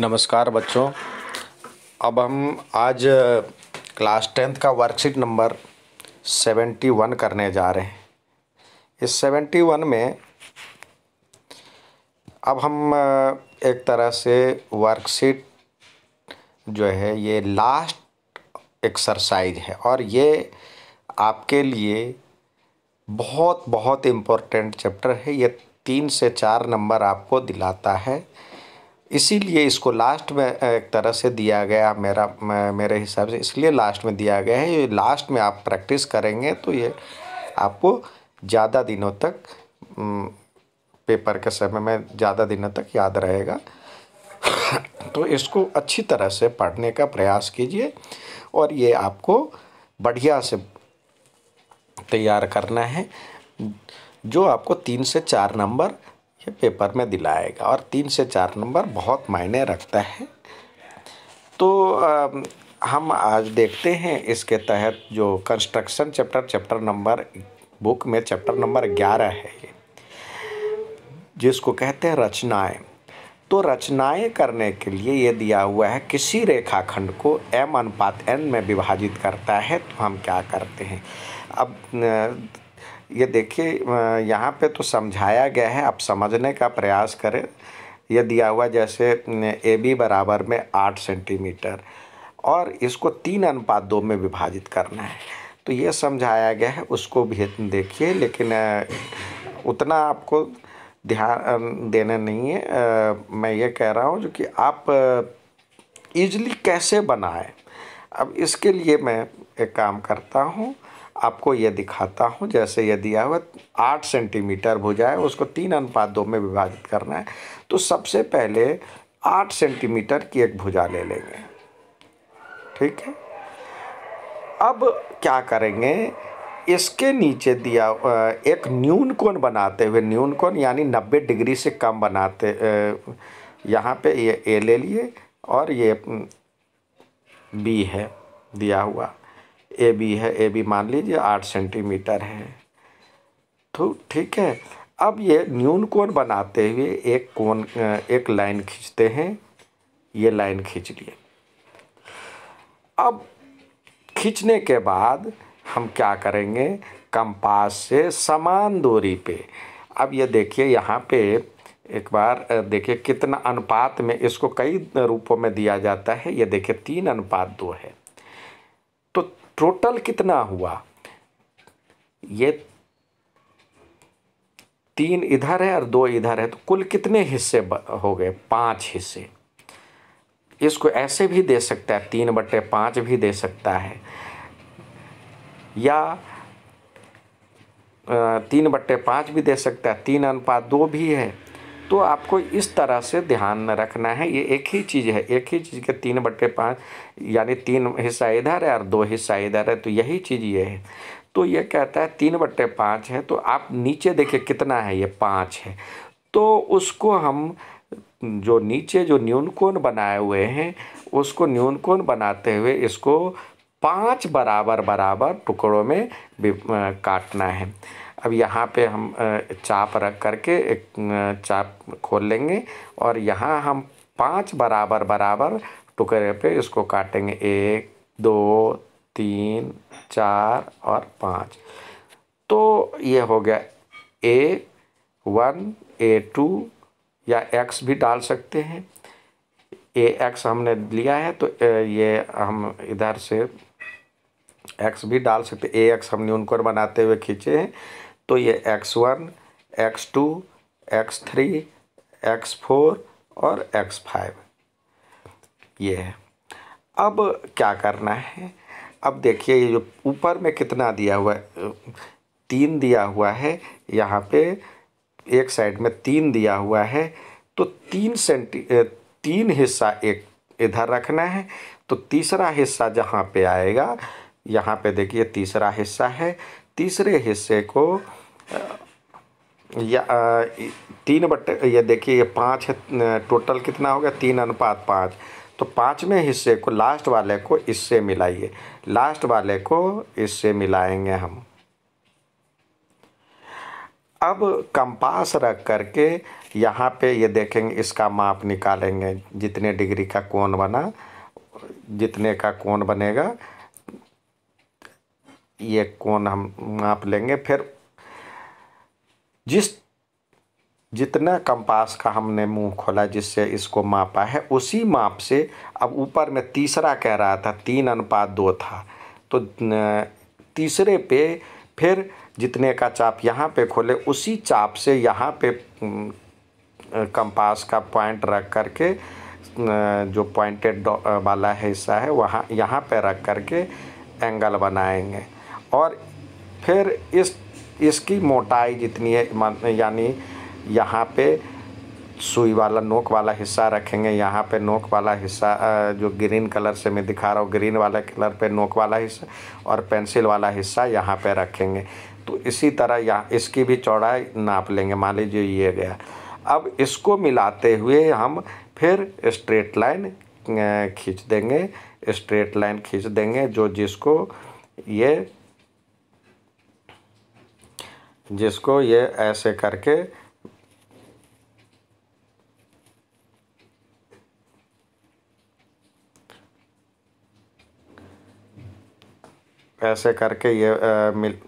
नमस्कार बच्चों अब हम आज क्लास टेंथ का वर्कशीट नंबर सेवेंटी वन करने जा रहे हैं इस सेवेंटी वन में अब हम एक तरह से वर्कशीट जो है ये लास्ट एक्सरसाइज है और ये आपके लिए बहुत बहुत इम्पोर्टेंट चैप्टर है ये तीन से चार नंबर आपको दिलाता है इसीलिए इसको लास्ट में एक तरह से दिया गया मेरा मेरे हिसाब से इसलिए लास्ट में दिया गया है ये लास्ट में आप प्रैक्टिस करेंगे तो ये आपको ज़्यादा दिनों तक पेपर के समय में ज़्यादा दिनों तक याद रहेगा तो इसको अच्छी तरह से पढ़ने का प्रयास कीजिए और ये आपको बढ़िया से तैयार करना है जो आपको तीन से चार नंबर ये पेपर में दिलाएगा और तीन से चार नंबर बहुत मायने रखता है तो आ, हम आज देखते हैं इसके तहत जो construction chapter chapter number book में चैप्टर नंबर ग्यारह है ये जिसको कहते हैं रचनाएं तो रचनाएं करने के लिए ये दिया हुआ है किसी रेखाखंड को एम अनुपात एन में विभाजित करता है तो हम क्या करते हैं अब ये देखिए यहाँ पे तो समझाया गया है आप समझने का प्रयास करें यह दिया हुआ जैसे ए बी बराबर में आठ सेंटीमीटर और इसको तीन अनुपात दो में विभाजित करना है तो ये समझाया गया है उसको भी देखिए लेकिन उतना आपको ध्यान देना नहीं है आ, मैं ये कह रहा हूँ जो कि आप ईजली कैसे बनाएं अब इसके लिए मैं एक काम करता हूँ आपको यह दिखाता हूँ जैसे यह दिया हुआ आठ सेंटीमीटर भुजा है उसको तीन अनुपात दो में विभाजित करना है तो सबसे पहले आठ सेंटीमीटर की एक भुजा ले लेंगे ठीक है अब क्या करेंगे इसके नीचे दिया एक न्यून कोण बनाते हुए न्यून कोण यानी 90 डिग्री से कम बनाते यहाँ पे ये ए ले लिए और ये हम्म, बी है दिया हुआ ए बी है ए बी मान लीजिए आठ सेंटीमीटर है तो ठीक है अब ये न्यून कोण बनाते हुए एक कोण एक लाइन खींचते हैं ये लाइन खींच लिए अब खींचने के बाद हम क्या करेंगे कंपास से समान दूरी पे अब ये देखिए यहाँ पे एक बार देखिए कितना अनुपात में इसको कई रूपों में दिया जाता है ये देखिए तीन अनुपात दो है तो टोटल कितना हुआ ये तीन इधर है और दो इधर है तो कुल कितने हिस्से हो गए पांच हिस्से इसको ऐसे भी दे सकता है तीन बट्टे पाँच भी दे सकता है या तीन बट्टे पाँच भी दे सकता है तीन अनुपात दो भी है तो आपको इस तरह से ध्यान रखना है ये एक ही चीज़ है एक ही चीज़ के तीन बट्टे पाँच यानी तीन हिस्सा इधर है और दो हिस्सा इधर है तो यही चीज़ ये है तो ये कहता है तीन बट्टे पाँच है तो आप नीचे देखिए कितना है ये पाँच है तो उसको हम जो नीचे जो न्यूनकोण बनाए हुए हैं उसको न्यूनकोण बनाते हुए इसको पाँच बराबर बराबर टुकड़ों में काटना है अब यहाँ पे हम चाप रख करके एक चाप खोल लेंगे और यहाँ हम पांच बराबर बराबर टुकड़े पे इसको काटेंगे एक दो तीन चार और पाँच तो ये हो गया ए वन ए टू या एक्स भी डाल सकते हैं ए एक्स हमने लिया है तो ये हम इधर से एक्स भी डाल सकते ए एक्स हमने उनको बनाते हुए खींचे हैं तो ये X one X two X three X four और एक्स फाइव ये है अब क्या करना है अब देखिए ये जो ऊपर में कितना दिया हुआ है तीन दिया हुआ है यहाँ पे एक साइड में तीन दिया हुआ है तो तीन सेंटी तीन हिस्सा एक इधर रखना है तो तीसरा हिस्सा जहाँ पे आएगा यहाँ पे देखिए तीसरा हिस्सा है तीसरे हिस्से को या तीन बट्टे ये देखिए ये पाँच टोटल कितना हो गया तीन अनुपात पाँच तो पाँचवें हिस्से को लास्ट वाले को इससे मिलाइए लास्ट वाले को इससे मिलाएंगे हम अब कंपास रख करके यहाँ पे ये देखेंगे इसका माप निकालेंगे जितने डिग्री का कोण बना जितने का कोण बनेगा ये कौन हम माप लेंगे फिर जिस जितना कंपास का हमने मुंह खोला जिससे इसको मापा है उसी माप से अब ऊपर में तीसरा कह रहा था तीन अनुपात दो था तो तीसरे पे फिर जितने का चाप यहाँ पे खोले उसी चाप से यहाँ पे कंपास का पॉइंट रख करके जो पॉइंटेड वाला हिस्सा है वहाँ यहाँ पे रख करके एंगल बनाएंगे और फिर इस इसकी मोटाई जितनी है यानी यहाँ पे सुई वाला नोक वाला हिस्सा रखेंगे यहाँ पे नोक वाला हिस्सा जो ग्रीन कलर से मैं दिखा रहा हूँ ग्रीन वाला कलर पे नोक वाला हिस्सा और पेंसिल वाला हिस्सा यहाँ पे रखेंगे तो इसी तरह यहाँ इसकी भी चौड़ाई नाप लेंगे मान लीजिए ये गया अब इसको मिलाते हुए हम फिर स्ट्रेट लाइन खींच देंगे स्ट्रेट लाइन खींच देंगे जो जिसको ये जिसको ये ऐसे करके ऐसे करके ये आ, मिल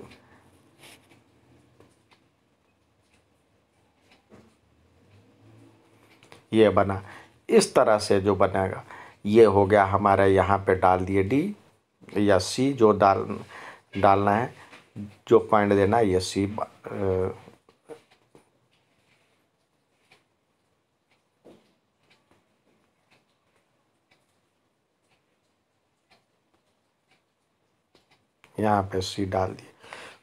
ये बना इस तरह से जो बनेगा ये हो गया हमारे यहाँ पे डाल दिए डी या सी जो डाल डालना है पॉइंट देना आई एस सी यहाँ पे सी डाल दिए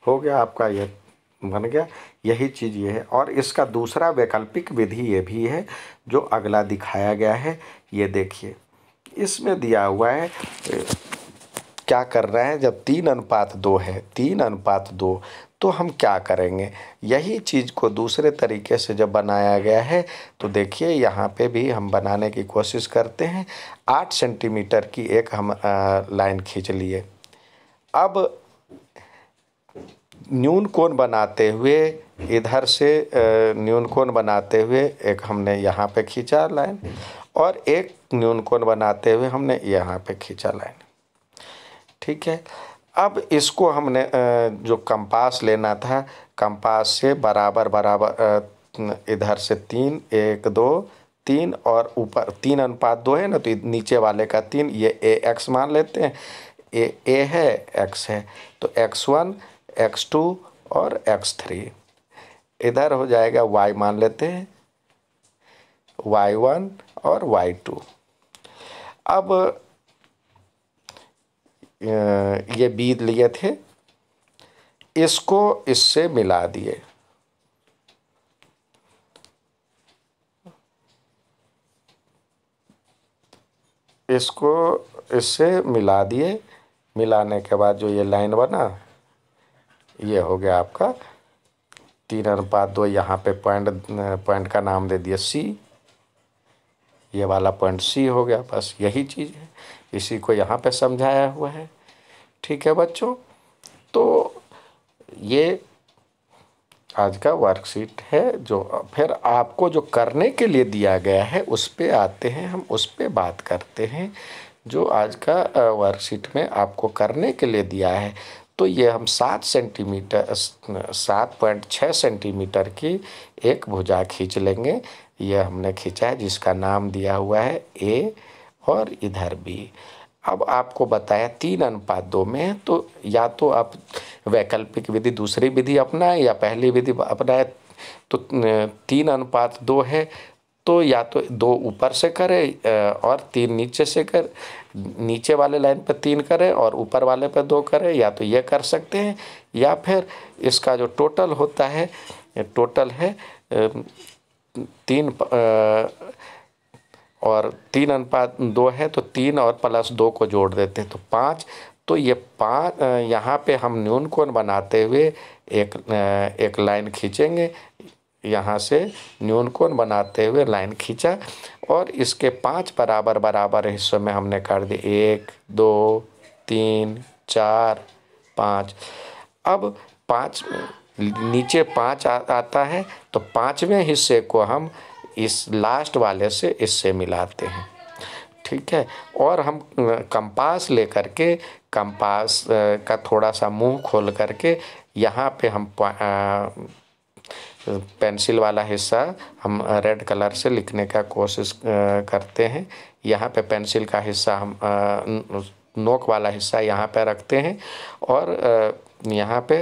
हो गया आपका ये बन गया यही चीज़ ये है और इसका दूसरा वैकल्पिक विधि ये भी है जो अगला दिखाया गया है ये देखिए इसमें दिया हुआ है क्या कर रहे हैं जब तीन अनुपात दो है तीन अनुपात दो तो हम क्या करेंगे यही चीज़ को दूसरे तरीके से जब बनाया गया है तो देखिए यहाँ पे भी हम बनाने की कोशिश करते हैं आठ सेंटीमीटर की एक हम लाइन खींच लिए अब न्यून कोण बनाते हुए इधर से न्यून कोण बनाते हुए एक हमने यहाँ पे खींचा लाइन और एक न्यून कोण बनाते हुए हमने यहाँ पे खींचा लाइन ठीक है अब इसको हमने जो कंपास लेना था कंपास से बराबर बराबर इधर से तीन एक दो तीन और ऊपर तीन अनुपात दो है ना तो नीचे वाले का तीन ये ए एक्स मान लेते हैं ए ए है एक्स है तो एक्स वन एक्स टू और एक्स थ्री इधर हो जाएगा वाई मान लेते हैं वाई वन और वाई टू अब ये बीज लिए थे इसको इससे मिला दिए इसको इससे मिला दिए मिलाने के बाद जो ये लाइन बना ये हो गया आपका तीन अनुपात दो यहाँ पे पॉइंट पॉइंट का नाम दे दिया सी ये वाला पॉइंट सी हो गया बस यही चीज़ है इसी को यहाँ पे समझाया हुआ है ठीक है बच्चों तो ये आज का वर्कशीट है जो फिर आपको जो करने के लिए दिया गया है उस पर आते हैं हम उस पर बात करते हैं जो आज का वर्कशीट में आपको करने के लिए दिया है तो ये हम सात सेंटीमीटर सात पॉइंट छः सेंटीमीटर की एक भुजा खींच लेंगे ये हमने खींचा है जिसका नाम दिया हुआ है ए और इधर भी अब आपको बताया तीन अनुपात दो में तो या तो आप वैकल्पिक विधि दूसरी विधि अपनाएं या पहली विधि अपनाएं तो तीन अनुपात दो है तो या तो दो ऊपर से करें और तीन नीचे से कर नीचे वाले लाइन पर तीन करें और ऊपर वाले पर दो करें या तो ये कर सकते हैं या फिर इसका जो टोटल होता है टोटल है तीन आ, और तीन अनुपात दो है तो तीन और प्लस दो को जोड़ देते हैं तो पाँच तो ये पाँच यहाँ पे हम न्यून कोण बनाते हुए एक एक लाइन खींचेंगे यहाँ से न्यून कोण बनाते हुए लाइन खींचा और इसके पाँच बराबर बराबर हिस्सों में हमने काट दिए एक दो तीन चार पाँच अब पाँच नीचे पाँच आता है तो पाँचवें हिस्से को हम इस लास्ट वाले से इससे मिलाते हैं ठीक है और हम कंपास लेकर के कंपास का थोड़ा सा मुंह खोल करके यहाँ पे हम पेंसिल वाला हिस्सा हम रेड कलर से लिखने का कोशिश करते हैं यहाँ पे पेंसिल का हिस्सा हम नोक वाला हिस्सा यहाँ पे रखते हैं और यहाँ पे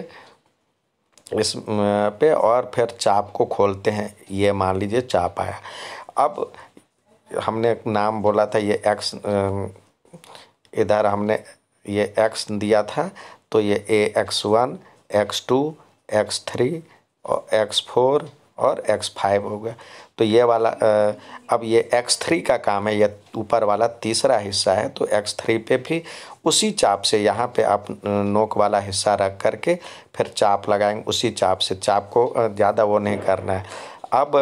इस पे और फिर चाप को खोलते हैं ये मान लीजिए चाप आया अब हमने नाम बोला था ये एक्स इधर हमने ये एक्स दिया था तो ये A X one X two X three और एक्स फोर और एक्स फाइव हो गया तो ये वाला अब ये एक्स थ्री का काम है ये ऊपर वाला तीसरा हिस्सा है तो एक्स थ्री पे भी उसी चाप से यहाँ पे आप नोक वाला हिस्सा रख करके फिर चाप लगाएंगे उसी चाप से चाप को ज़्यादा वो नहीं करना है अब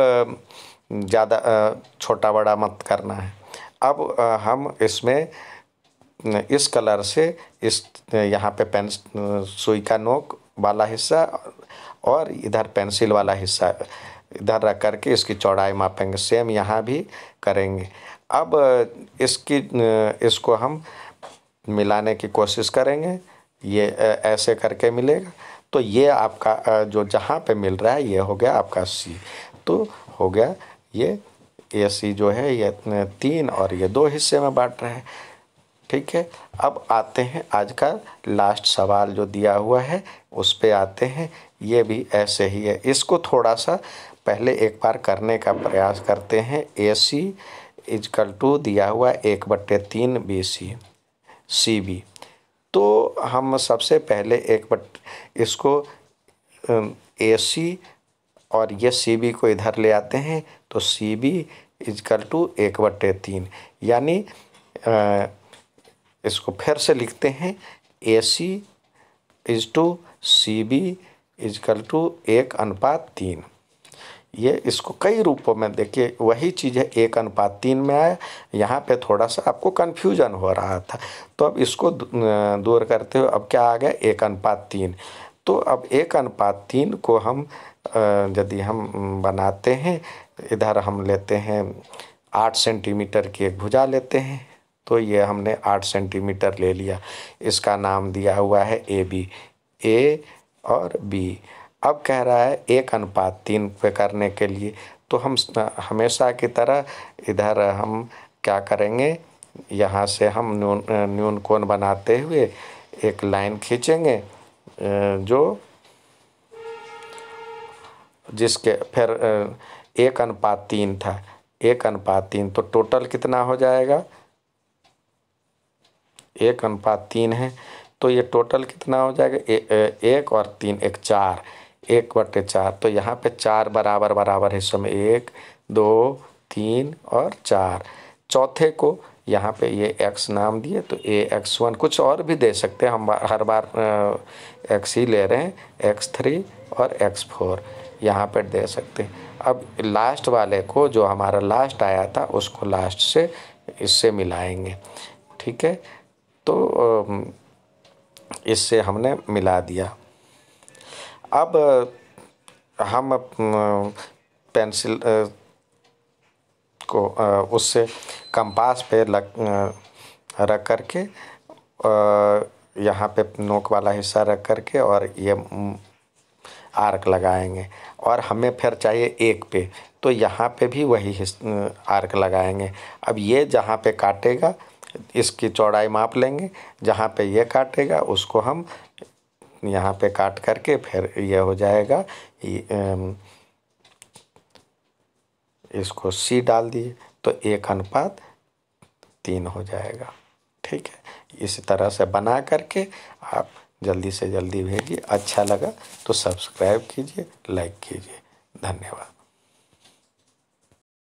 ज़्यादा छोटा बड़ा मत करना है अब हम इसमें इस कलर से इस यहाँ पे पेन सुई का नोक वाला हिस्सा और इधर पेंसिल वाला हिस्सा इधर रख करके इसकी चौड़ाई मापेंगे सेम यहाँ भी करेंगे अब इसकी इसको हम मिलाने की कोशिश करेंगे ये ऐसे करके मिलेगा तो ये आपका जो जहाँ पे मिल रहा है ये हो गया आपका सी तो हो गया ये ए सी जो है ये तीन और ये दो हिस्से में बांट रहे हैं ठीक है अब आते हैं आज का लास्ट सवाल जो दिया हुआ है उस पर आते हैं ये भी ऐसे ही है इसको थोड़ा सा पहले एक बार करने का प्रयास करते हैं ए सी इजकल टू दिया हुआ एक बट्टे तीन बी सी सी बी तो हम सबसे पहले एक बट इसको ए सी और ये सी बी को इधर ले आते हैं तो सी बी इजकल टू एक बट्टे तीन यानी इसको फिर से लिखते हैं A C is to C B is equal to एक अनुपात तीन ये इसको कई रूपों में देखिए वही चीज़ है एक अनुपात तीन में आया यहाँ पे थोड़ा सा आपको कन्फ्यूजन हो रहा था तो अब इसको दूर करते हुए अब क्या आ गया एक अनुपात तीन तो अब एक अनुपात तीन को हम यदि हम बनाते हैं इधर हम लेते हैं आठ सेंटीमीटर की एक भुजा लेते हैं तो ये हमने आठ सेंटीमीटर ले लिया इसका नाम दिया हुआ है ए बी ए और बी अब कह रहा है एक अनुपात तीन पे करने के लिए तो हम हमेशा की तरह इधर हम क्या करेंगे यहाँ से हम न्यून न्यून कोण बनाते हुए एक लाइन खींचेंगे जो जिसके फिर एक अनुपात तीन था एक अनुपात तीन तो टोटल कितना हो जाएगा एक अनुपात तीन है तो ये टोटल कितना हो जाएगा ए, ए, एक और तीन एक चार एक बटे चार तो यहाँ पे चार बराबर बराबर हिस्सों में एक दो तीन और चार चौथे को यहाँ पे ये x नाम दिए तो ए एक्स वन कुछ और भी दे सकते हैं हम बार, हर बार x ही ले रहे हैं एक्स थ्री और एक्स फोर यहाँ पर दे सकते हैं अब लास्ट वाले को जो हमारा लास्ट आया था उसको लास्ट से इससे मिलाएंगे ठीक है तो इससे हमने मिला दिया अब हम पेंसिल को उससे कंपास पे लग रख कर के यहाँ पे नोक वाला हिस्सा रख कर के और ये आर्क लगाएंगे और हमें फिर चाहिए एक पे तो यहाँ पे भी वही आर्क लगाएंगे अब ये जहाँ पे काटेगा इसकी चौड़ाई माप लेंगे जहाँ पे ये काटेगा उसको हम यहाँ पे काट करके फिर यह हो जाएगा इसको सी डाल दिए तो एक अनुपात तीन हो जाएगा ठीक है इस तरह से बना करके आप जल्दी से जल्दी भेजिए अच्छा लगा तो सब्सक्राइब कीजिए लाइक कीजिए धन्यवाद